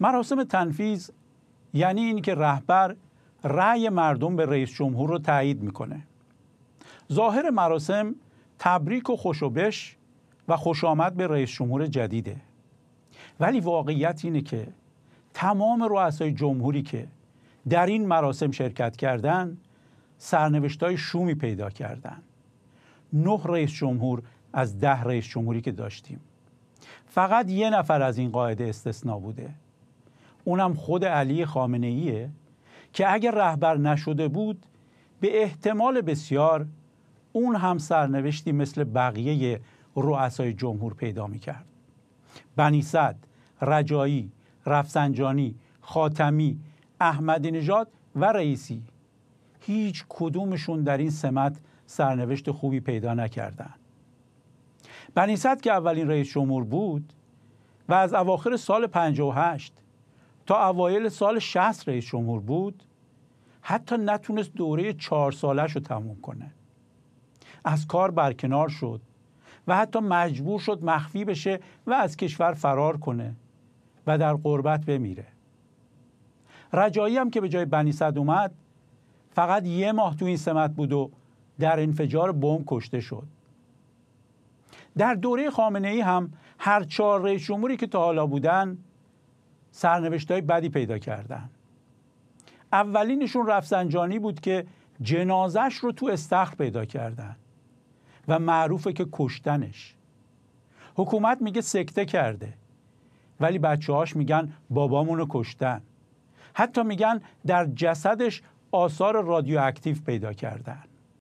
مراسم تنفیز یعنی اینکه رهبر رأی مردم به رئیس جمهور رو تایید میکنه ظاهر مراسم تبریک و خوشوبش و خوش آمد به رئیس جمهور جدیده ولی واقعیت اینه که تمام رؤسای جمهوری که در این مراسم شرکت کردن سرنوشت های شومی پیدا کردن نه رئیس جمهور از ده رئیس جمهوری که داشتیم فقط یه نفر از این قاعده استثنا بوده اونم خود علی خامنه ایه که اگر رهبر نشده بود به احتمال بسیار اون هم سرنوشتی مثل بقیه رؤسای جمهور پیدا میکرد بنی صد رجایی رفسنجانی خاتمی احمدی نژاد و رئیسی هیچ کدومشون در این سمت سرنوشت خوبی پیدا نکردند بنی صد که اولین رئیس جمهور بود و از اواخر سال 58 تا اوایل سال 60 رئیس جمهور بود حتی نتونست دوره چهار سالش رو تموم کنه از کار برکنار شد و حتی مجبور شد مخفی بشه و از کشور فرار کنه و در قربت بمیره رجایی هم که به جای بنی صد اومد فقط یه ماه تو این سمت بود و در انفجار بمب کشته شد در دوره خامنه ای هم هر چهار رئیس جمهوری که تا حالا بودن سرنوشت های بدی پیدا کردن اولینشون رفسنجانی بود که جنازش رو تو استخر پیدا کردن و معروفه که کشتنش حکومت میگه سکته کرده ولی بچه هاش میگن بابامونو کشتن حتی میگن در جسدش آثار رادیواکتیو پیدا کردن